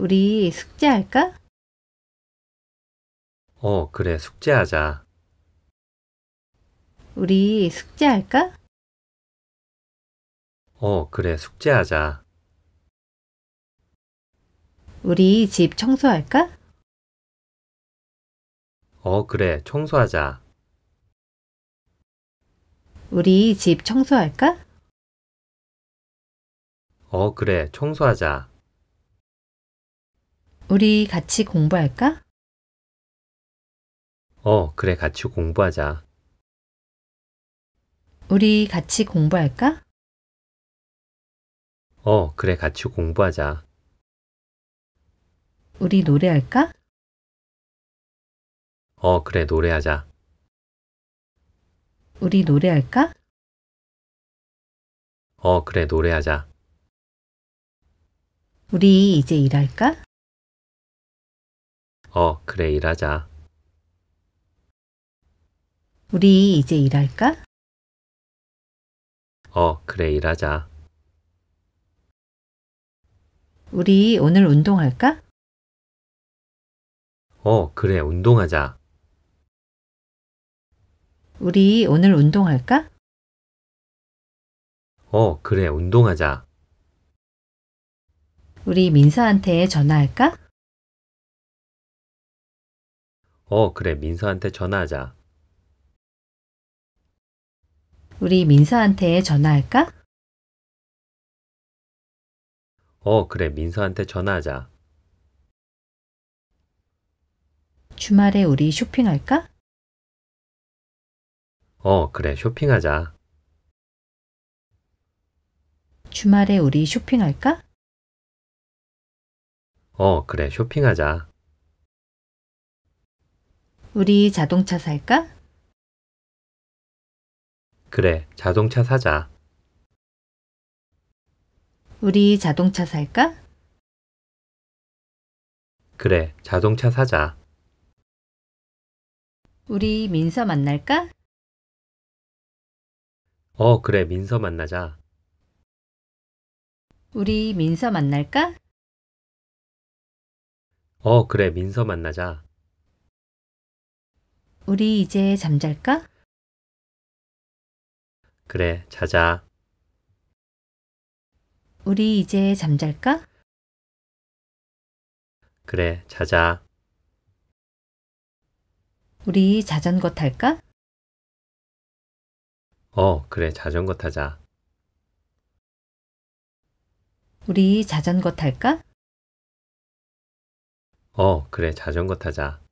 우리 숙제할까? 어, 그래, 숙제하자. 우리 숙제할까? 어, 그래, 숙제하자. 우리 집 청소할까? 어, 그래, 청소하자. 우리 집 청소할까? 어, 그래, 청소하자. 우리 같이 공부할까? 어, 그래, 같이 공부하자. 우리 같이 공부할까? 어, 그래, 같이 공부하자. 우리 노래할까? 어, 그래, 노래하자. 우리 노래할까? 어, 그래, 노래하자. 우리 이제 일할까? 어, 그래, 일하자. 우리 이제 일할까? 어, 그래, 일하자. 우리 오늘 운동할까? 어, 그래, 운동하자. 우리 오늘 운동할까? 어, 그래, 운동하자. 우리 민서한테 전화할까? 어, 그래. 민서한테 전화하자. 우리 민서한테 전화할까? 어, 그래. 민서한테 전화하자. 주말에 우리 쇼핑할까? 어, 그래. 쇼핑하자. 주말에 우리 쇼핑할까? 어, 그래. 쇼핑하자. 우리 자동차 살까? 그래, 자동차 사자. 우리 자동차 살까? 그래, 자동차 사자. 우리 민서 만날까? 어, 그래, 민서 만나자. 우리 민서 만날까? 어, 그래, 민서 만나자. 우리 이제 잠잘까? 그래, 자자. 우리 이제 잠잘까? 그래, 자자. 우리 자전거 탈까? 어, 그래, 자전거 타자. 우리 자전거 탈까? 어, 그래, 자전거 타자.